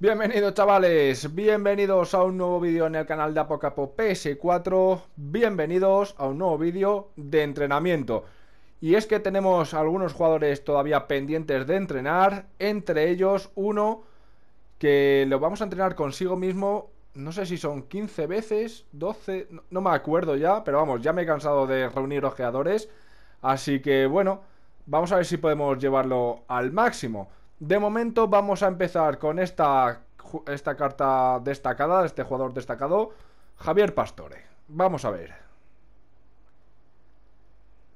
Bienvenidos chavales, bienvenidos a un nuevo vídeo en el canal de Apocapo PS4 Bienvenidos a un nuevo vídeo de entrenamiento Y es que tenemos algunos jugadores todavía pendientes de entrenar Entre ellos uno que lo vamos a entrenar consigo mismo No sé si son 15 veces, 12, no, me acuerdo ya Pero vamos, ya me he cansado de reunir ojeadores Así que bueno, vamos a ver si podemos llevarlo al máximo de momento vamos a empezar con esta, esta carta destacada, este jugador destacado, Javier Pastore. Vamos a ver.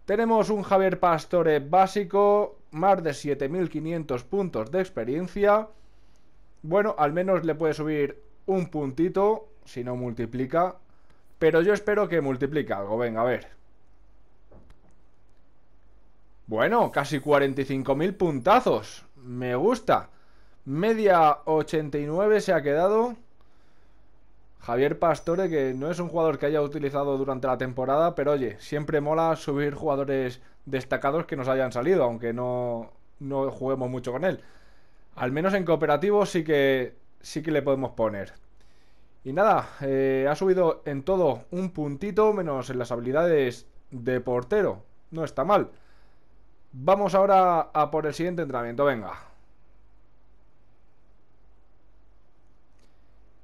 Tenemos un Javier Pastore básico, más de 7.500 puntos de experiencia. Bueno, al menos le puede subir un puntito, si no multiplica. Pero yo espero que multiplique algo, venga, a ver. Bueno, casi 45.000 puntazos. Me gusta. Media 89 se ha quedado. Javier Pastore, que no es un jugador que haya utilizado durante la temporada, pero oye, siempre mola subir jugadores destacados que nos hayan salido, aunque no, no juguemos mucho con él. Al menos en cooperativo sí que, sí que le podemos poner. Y nada, eh, ha subido en todo un puntito, menos en las habilidades de portero. No está mal. Vamos ahora a por el siguiente entrenamiento, venga.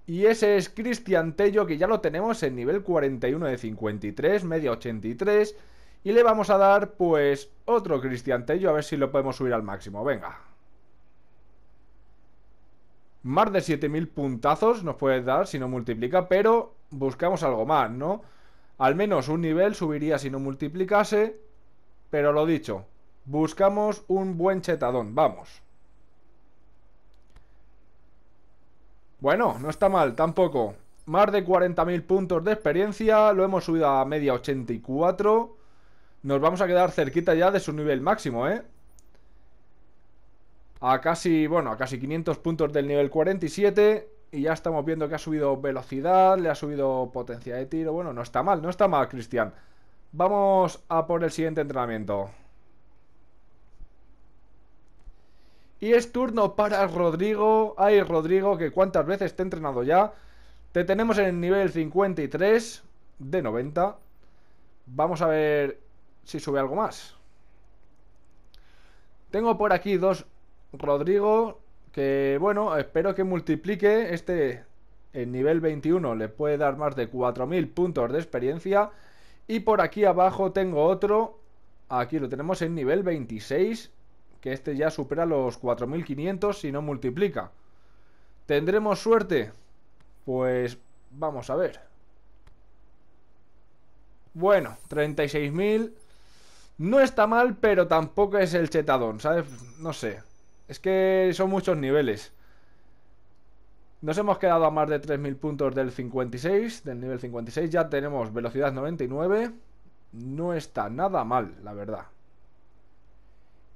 Y ese es Cristian Tello, que ya lo tenemos en nivel 41 de 53, media 83. Y le vamos a dar, pues, otro Cristian Tello, a ver si lo podemos subir al máximo, venga. Más de 7000 puntazos nos puede dar si no multiplica, pero buscamos algo más, ¿no? Al menos un nivel subiría si no multiplicase, pero lo dicho, Buscamos un buen chetadón, vamos. Bueno, no está mal, tampoco. Más de 40.000 puntos de experiencia, lo hemos subido a media 84. Nos vamos a quedar cerquita ya de su nivel máximo, ¿eh? A casi, bueno, a casi 500 puntos del nivel 47. Y ya estamos viendo que ha subido velocidad, le ha subido potencia de tiro. Bueno, no está mal, no está mal, Cristian. Vamos a por el siguiente entrenamiento. Y es turno para Rodrigo. Ay, Rodrigo, que cuántas veces te he entrenado ya. Te tenemos en el nivel 53 de 90. Vamos a ver si sube algo más. Tengo por aquí dos Rodrigo, que bueno, espero que multiplique. Este, en nivel 21, le puede dar más de 4.000 puntos de experiencia. Y por aquí abajo tengo otro. Aquí lo tenemos en nivel 26 que este ya supera los 4.500 si no multiplica. ¿Tendremos suerte? Pues vamos a ver. Bueno, 36.000. No está mal, pero tampoco es el chetadón, ¿sabes? No sé. Es que son muchos niveles. Nos hemos quedado a más de 3.000 puntos del 56, del nivel 56. Ya tenemos velocidad 99. No está nada mal, la verdad.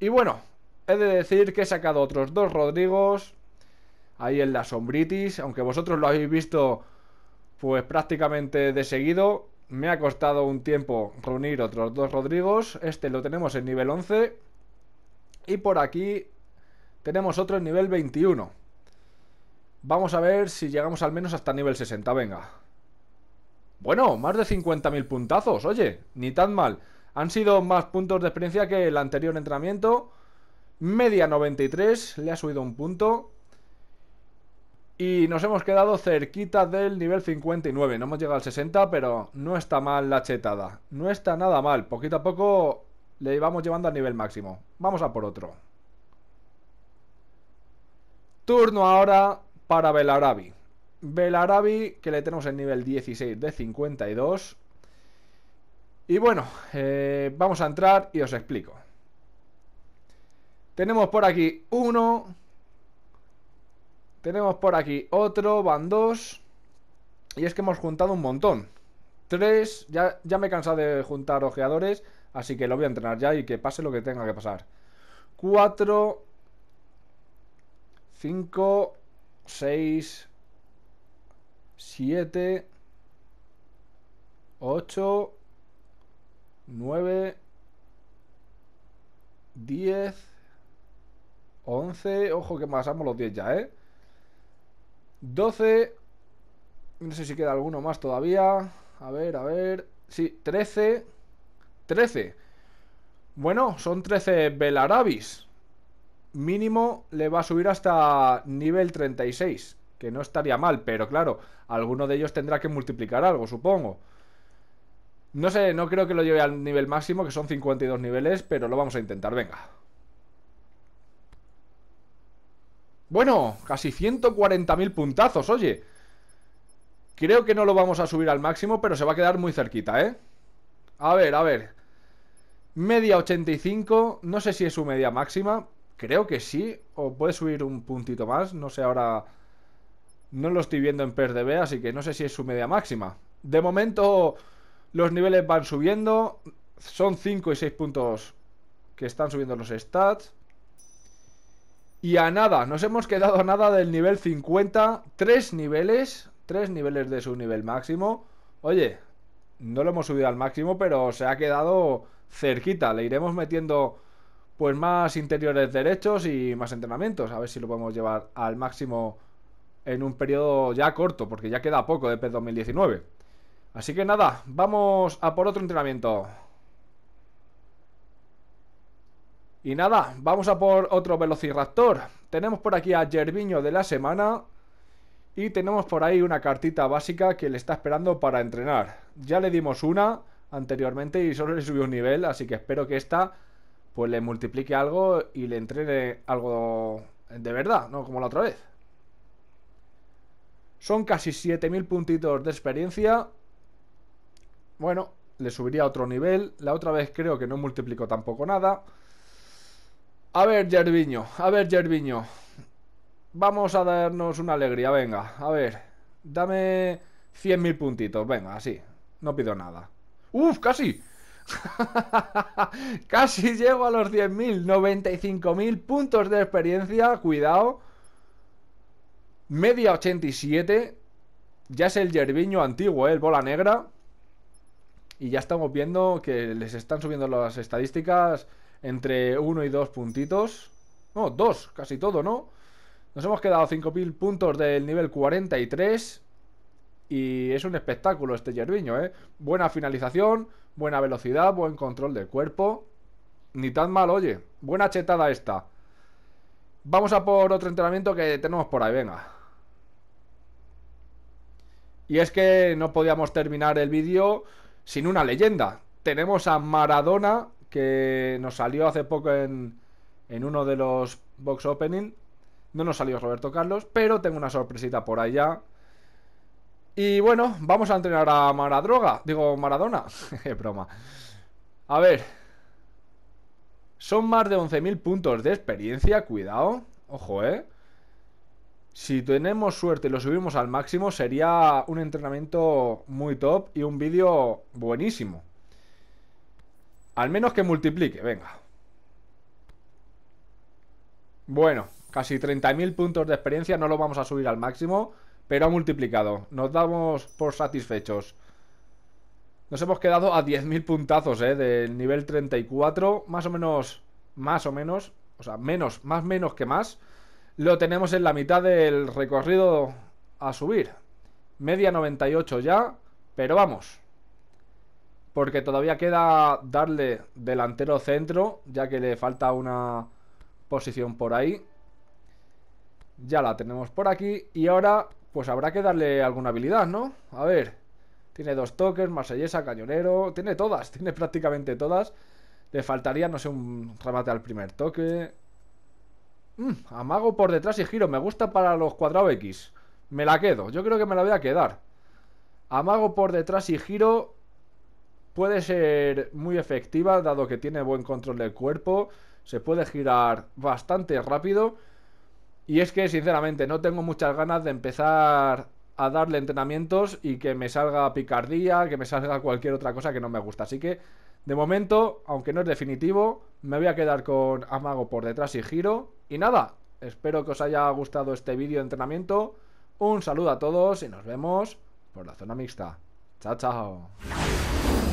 Y bueno, He de decir que he sacado otros dos Rodrigos ahí en la sombritis, aunque vosotros lo habéis visto pues prácticamente de seguido. Me ha costado un tiempo reunir otros dos Rodrigos, este lo tenemos en nivel 11 y por aquí tenemos otro en nivel 21. Vamos a ver si llegamos al menos hasta nivel 60, venga. Bueno, más de 50.000 puntazos, oye, ni tan mal. Han sido más puntos de experiencia que el anterior entrenamiento Media 93, le ha subido un punto. Y nos hemos quedado cerquita del nivel 59. No hemos llegado al 60, pero no está mal la chetada. No está nada mal. Poquito a poco le vamos llevando al nivel máximo. Vamos a por otro. Turno ahora para Belarabi. Belarabi, que le tenemos el nivel 16 de 52. Y bueno, eh, vamos a entrar y os explico. Tenemos por aquí uno. Tenemos por aquí otro, van dos. Y es que hemos juntado un montón. Tres, ya, ya me he cansado de juntar ojeadores, así que lo voy a entrenar ya y que pase lo que tenga que pasar. Cuatro, cinco, seis, siete, ocho, nueve, diez... 11, ojo que pasamos los 10 ya, ¿eh? 12, no sé si queda alguno más todavía. A ver, a ver. Sí, 13. 13. Bueno, son 13 Belarabis. Mínimo le va a subir hasta nivel 36. Que no estaría mal, pero claro, alguno de ellos tendrá que multiplicar algo, supongo. No sé, no creo que lo lleve al nivel máximo, que son 52 niveles, pero lo vamos a intentar. Venga. Bueno, casi 140.000 puntazos, oye. Creo que no lo vamos a subir al máximo, pero se va a quedar muy cerquita, ¿eh? A ver, a ver. Media 85, no sé si es su media máxima, creo que sí, o puede subir un puntito más, no sé ahora... No lo estoy viendo en PSDB así que no sé si es su media máxima. De momento los niveles van subiendo, son 5 y 6 puntos que están subiendo los stats. Y a nada, nos hemos quedado a nada del nivel 50, tres niveles, tres niveles de su nivel máximo. Oye, no lo hemos subido al máximo, pero se ha quedado cerquita. Le iremos metiendo pues más interiores derechos y más entrenamientos, a ver si lo podemos llevar al máximo en un periodo ya corto, porque ya queda poco de PES 2019. Así que nada, vamos a por otro entrenamiento. Y nada, vamos a por otro Velociraptor. Tenemos por aquí a Jerviño de la semana. Y tenemos por ahí una cartita básica que le está esperando para entrenar. Ya le dimos una anteriormente y solo le subió un nivel, así que espero que esta pues le multiplique algo y le entrene algo de verdad, no como la otra vez. Son casi 7000 puntitos de experiencia. Bueno, le subiría otro nivel. La otra vez creo que no multiplicó tampoco nada. A ver, Gerviño, a ver, Gerviño. Vamos a darnos una alegría, venga, a ver. Dame 100.000 puntitos, venga, así. No pido nada. ¡Uf, casi! casi llego a los 100.000, 95.000 puntos de experiencia, cuidado. Media 87. Ya es el Jerviño antiguo, ¿eh? el bola negra. Y ya estamos viendo que les están subiendo las estadísticas entre 1 y 2 puntitos. No, dos. casi todo, ¿no? Nos hemos quedado 5.000 puntos del nivel 43. Y es un espectáculo este Yerviño, ¿eh? Buena finalización, buena velocidad, buen control del cuerpo. Ni tan mal, oye. Buena chetada esta. Vamos a por otro entrenamiento que tenemos por ahí, venga. Y es que no podíamos terminar el vídeo sin una leyenda. Tenemos a Maradona que nos salió hace poco en, uno de los box opening. No nos salió Roberto Carlos, pero tengo una sorpresita por allá. Y bueno, vamos a entrenar a Maradroga, digo Maradona, broma. A ver, son más de 11.000 puntos de experiencia, cuidado, ojo, eh. Si tenemos suerte y lo subimos al máximo, sería un entrenamiento muy top y un vídeo buenísimo. Al menos que multiplique, venga. Bueno, casi 30.000 puntos de experiencia, no lo vamos a subir al máximo, pero ha multiplicado. Nos damos por satisfechos. Nos hemos quedado a 10.000 puntazos, ¿eh? Del nivel 34, más o menos, más o menos, o sea, menos, más menos que más. Lo tenemos en la mitad del recorrido a subir. Media 98 ya, pero vamos. Porque todavía queda darle delantero centro, ya que le falta una posición por ahí. Ya la tenemos por aquí. Y ahora, pues habrá que darle alguna habilidad, ¿no? A ver. Tiene dos toques, marsellesa, cañonero. Tiene todas, tiene prácticamente todas. Le faltaría, no sé, un remate al primer toque. Mm, amago por detrás y giro. Me gusta para los cuadrados X. Me la quedo. Yo creo que me la voy a quedar. Amago por detrás y giro. Puede ser muy efectiva, dado que tiene buen control del cuerpo, se puede girar bastante rápido. Y es que, sinceramente, no tengo muchas ganas de empezar a darle entrenamientos y que me salga picardía, que me salga cualquier otra cosa que no me gusta. Así que, de momento, aunque no es definitivo, me voy a quedar con Amago por detrás y giro. Y nada, espero que os haya gustado este vídeo de entrenamiento. Un saludo a todos y nos vemos por la zona mixta. Chao, chao.